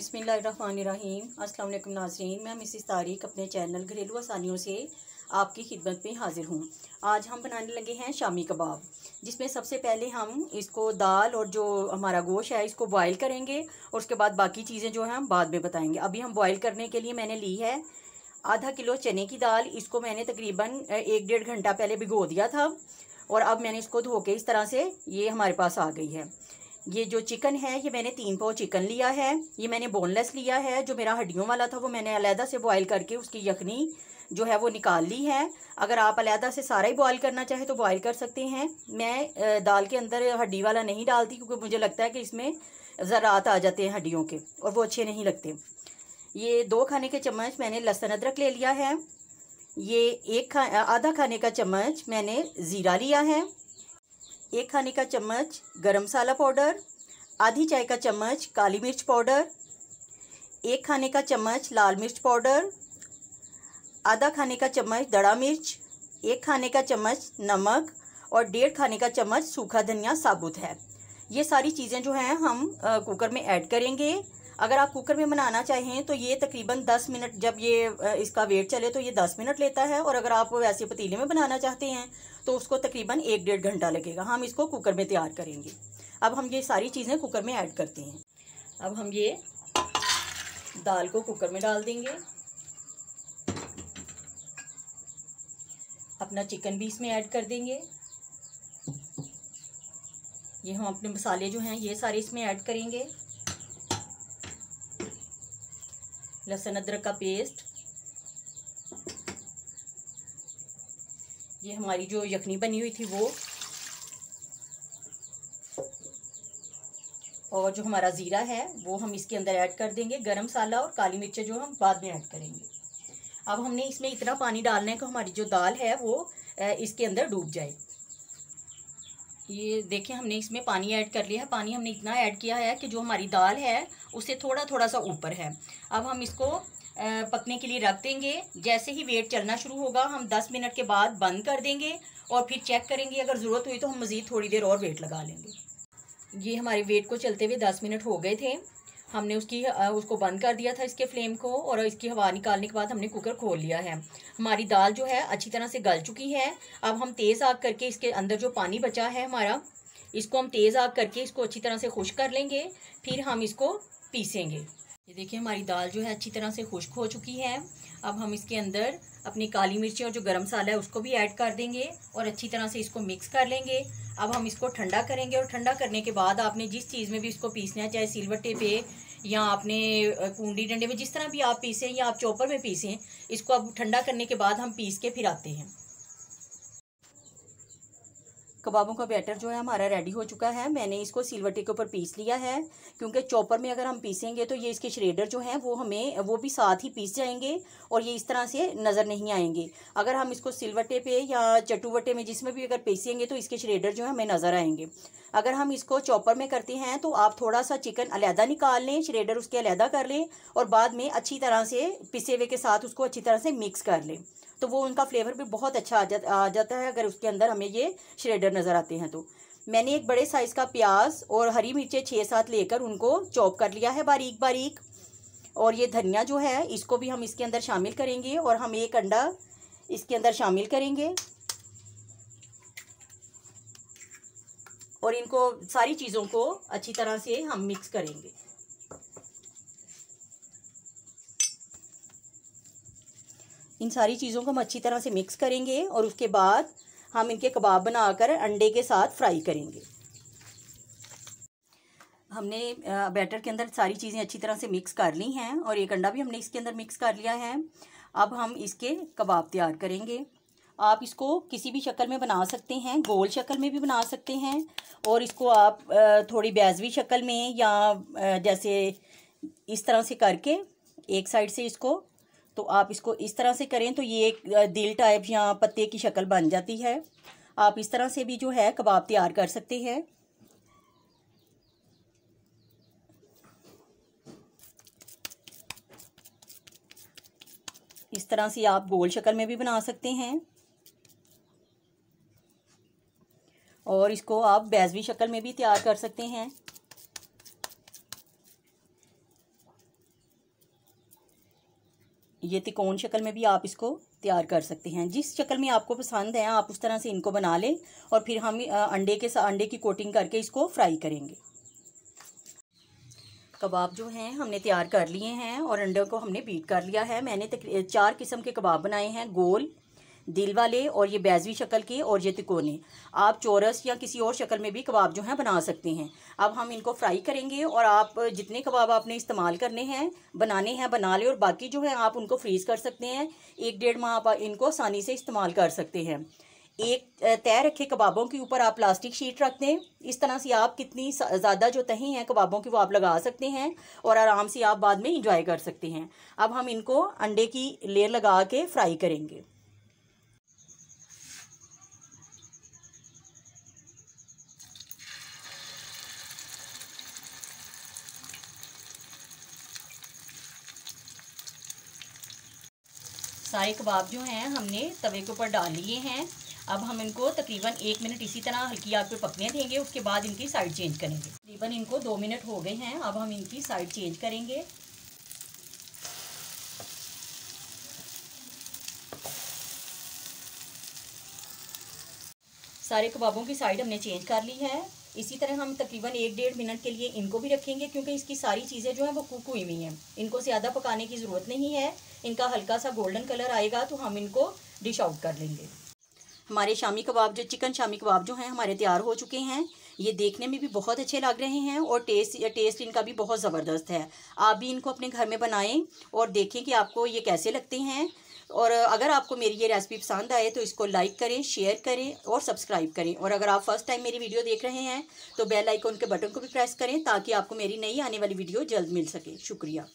बिसमीम असल नाजरीन मैं मिसिस तारीख अपने चैनल घरेलू आसानियों से आपकी खिदमत में हाज़िर हूँ आज हम बनाने लगे हैं शामी कबाब जिसमें सबसे पहले हम इसको दाल और जो हमारा गोश है इसको बॉयल करेंगे और उसके बाद बाकी चीज़ें जो हैं हम बाद में बताएंगे अभी हम बॉयल करने के लिए मैंने ली है आधा किलो चने की दाल इसको मैंने तकरीबन एक डेढ़ घंटा पहले भिगो दिया था और अब मैंने इसको धो के इस तरह से ये हमारे पास आ गई है ये जो चिकन है ये मैंने तीन पाव चिकन लिया है ये मैंने बोनलेस लिया है जो मेरा हड्डियों वाला था वो मैंने अलहदा से बॉयल करके उसकी यखनी जो है वो निकाल ली है अगर आप अलहदा से सारा ही बॉयल करना चाहें तो बॉयल कर सकते हैं मैं दाल के अंदर हड्डी वाला नहीं डालती क्योंकि मुझे लगता है कि इसमें ज़रात आ जाते हैं हड्डियों के और वो अच्छे नहीं लगते ये दो खाने के चम्मच मैंने लहसुन अदरक ले लिया है ये एक खा आधा खाने का चम्मच मैंने ज़ीरा लिया है एक खाने का चम्मच गरम मसाला पाउडर आधी चाय का चम्मच काली मिर्च पाउडर एक खाने का चम्मच लाल मिर्च पाउडर आधा खाने का चम्मच दड़ा मिर्च एक खाने का चम्मच नमक और डेढ़ खाने का चम्मच सूखा धनिया साबुत है ये सारी चीज़ें जो हैं हम कुकर में ऐड करेंगे अगर आप कुकर में बनाना चाहें तो ये तकरीबन 10 मिनट जब ये इसका वेट चले तो ये 10 मिनट लेता है और अगर आप वैसे पतीले में बनाना चाहते हैं तो उसको तकरीबन एक डेढ़ घंटा लगेगा हम इसको कुकर में तैयार करेंगे अब हम ये सारी चीज़ें कुकर में ऐड करते हैं अब हम ये दाल को कुकर में डाल देंगे अपना चिकन भी इसमें ऐड कर देंगे ये हम अपने मसाले जो हैं ये सारे इसमें ऐड करेंगे लहसुन अदरक का पेस्ट ये हमारी जो यखनी बनी हुई थी वो और जो हमारा ज़ीरा है वो हम इसके अंदर ऐड कर देंगे गरम मसाला और काली मिर्चें जो हम बाद में ऐड करेंगे अब हमने इसमें इतना पानी डालना है कि हमारी जो दाल है वो इसके अंदर डूब जाए ये देखें हमने इसमें पानी ऐड कर लिया है पानी हमने इतना ऐड किया है कि जो हमारी दाल है उससे थोड़ा थोड़ा सा ऊपर है अब हम इसको पकने के लिए रख देंगे जैसे ही वेट चलना शुरू होगा हम दस मिनट के बाद बंद कर देंगे और फिर चेक करेंगे अगर ज़रूरत हुई तो हम मज़ीद थोड़ी देर और वेट लगा लेंगे ये हमारे वेट को चलते हुए दस मिनट हो गए थे हमने उसकी उसको बंद कर दिया था इसके फ्लेम को और इसकी हवा निकालने के बाद हमने कुकर खोल लिया है हमारी दाल जो है अच्छी तरह से गल चुकी है अब हम तेज़ आग करके इसके अंदर जो पानी बचा है हमारा इसको हम तेज़ आग करके इसको अच्छी तरह से खुश कर लेंगे फिर हम इसको पीसेंगे ये देखिए हमारी दाल जो है अच्छी तरह से खुश्क हो चुकी है अब हम इसके अंदर अपनी काली मिर्ची और जो गरम मसाला है उसको भी ऐड कर देंगे और अच्छी तरह से इसको मिक्स कर लेंगे अब हम इसको ठंडा करेंगे और ठंडा करने के बाद आपने जिस चीज़ में भी इसको पीसना है चाहे सिलवटे पे या आपने कुंडी डंडे में जिस तरह भी आप पीसें या आप चॉपर में पीसें इसको अब ठंडा करने के बाद हम पीस के फिर आते हैं कबाबों का बैटर जो है हमारा रेडी हो चुका है मैंने इसको सिलवटे के ऊपर पीस लिया है क्योंकि चॉपर में अगर हम पीसेंगे तो ये इसके श्रेडर जो हैं वो हमें वो भी साथ ही पीस जाएंगे और ये इस तरह से नज़र नहीं आएंगे अगर हम इसको सिलवटे पे या चटुवटे में जिसमें भी अगर पीसेंगे तो इसके श्रेडर जो है हमें नज़र आएंगे अगर हम इसको चॉपर में करते हैं तो आप थोड़ा सा चिकन अलहदा निकाल लें श्रेडर उसके अलहदा कर लें और बाद में अच्छी तरह से पिसे हुए के साथ उसको अच्छी तरह से मिक्स कर लें तो वो उनका फ्लेवर भी बहुत अच्छा आ, जा, आ जाता है अगर उसके अंदर हमें ये श्रेडर नज़र आते हैं तो मैंने एक बड़े साइज़ का प्याज और हरी मिर्चें छः सात लेकर उनको चॉप कर लिया है बारीक बारीक और ये धनिया जो है इसको भी हम इसके अंदर शामिल करेंगे और हम एक अंडा इसके अंदर शामिल करेंगे और इनको सारी चीज़ों को अच्छी तरह से हम मिक्स करेंगे इन सारी चीज़ों को हम अच्छी तरह से मिक्स करेंगे और उसके बाद हम इनके कबाब बनाकर अंडे के साथ फ्राई करेंगे हमने बैटर के अंदर सारी चीज़ें अच्छी तरह से मिक्स कर ली हैं और एक अंडा भी हमने इसके अंदर मिक्स कर लिया है अब हम इसके कबाब तैयार करेंगे आप इसको किसी भी शक्ल में बना सकते हैं गोल शक्ल में भी बना सकते हैं और इसको आप थोड़ी बैजवी शक्ल में या जैसे इस तरह से करके एक साइड से इसको तो आप इसको इस तरह से करें तो ये एक दिल टाइप या पत्ते की शक्ल बन जाती है आप इस तरह से भी जो है कबाब तैयार कर सकते हैं इस तरह से आप गोल शक्ल में भी बना सकते हैं और इसको आप बैजवी शक्ल में भी तैयार कर सकते हैं ये तिकोन शक्ल में भी आप इसको तैयार कर सकते हैं जिस शक्ल में आपको पसंद है आप उस तरह से इनको बना लें और फिर हम अंडे के साथ अंडे की कोटिंग करके इसको फ्राई करेंगे कबाब जो हैं हमने तैयार कर लिए हैं और अंडों को हमने बीट कर लिया है मैंने तक चार किस्म के कबाब बनाए हैं गोल दिल वाले और ये बैजवी शक्ल के और ये तिकोने आप चोरस या किसी और शक्ल में भी कबाब जो हैं बना सकते हैं अब हम इनको फ्राई करेंगे और आप जितने कबाब आपने इस्तेमाल करने हैं बनाने हैं बना लें और बाकी जो है आप उनको फ्रीज़ कर सकते हैं एक डेढ़ माह आप इनको आसानी से इस्तेमाल कर सकते हैं एक तय रखे कबाबों के ऊपर आप प्लास्टिक शीट रख दें इस तरह से आप कितनी ज़्यादा जो तही हैं कबाबों की वो आप लगा सकते हैं और आराम से आप बाद में इंजॉय कर सकते हैं अब हम इनको अंडे की लेयर लगा के फ्राई करेंगे सारे कबाब जो हैं हमने तवे के ऊपर डाल लिए हैं अब हम इनको तकरीबन एक मिनट इसी तरह हल्की आग पे पकने देंगे उसके बाद इनकी साइड चेंज करेंगे तकरीबन इनको दो मिनट हो गए हैं अब हम इनकी साइड चेंज करेंगे सारे कबाबों की साइड हमने चेंज कर ली है इसी तरह हम तकरीबन एक डेढ़ मिनट के लिए इनको भी रखेंगे क्योंकि इसकी सारी चीज़ें जो हैं वो कुक हुई हुई हैं इनको ज़्यादा पकाने की ज़रूरत नहीं है इनका हल्का सा गोल्डन कलर आएगा तो हम इनको डिश आउट कर लेंगे हमारे शामी कबाब जो चिकन शामी कबाब जो हैं हमारे तैयार हो चुके हैं ये देखने में भी बहुत अच्छे लग रहे हैं और टेस्ट टेस्ट इनका भी बहुत ज़बरदस्त है आप भी इनको अपने घर में बनाएं और देखें कि आपको ये कैसे लगते हैं और अगर आपको मेरी ये रेसिपी पसंद आए तो इसको लाइक करें शेयर करें और सब्सक्राइब करें और अगर आप फर्स्ट टाइम मेरी वीडियो देख रहे हैं तो बेल आइकन के बटन को भी प्रेस करें ताकि आपको मेरी नई आने वाली वीडियो जल्द मिल सके शुक्रिया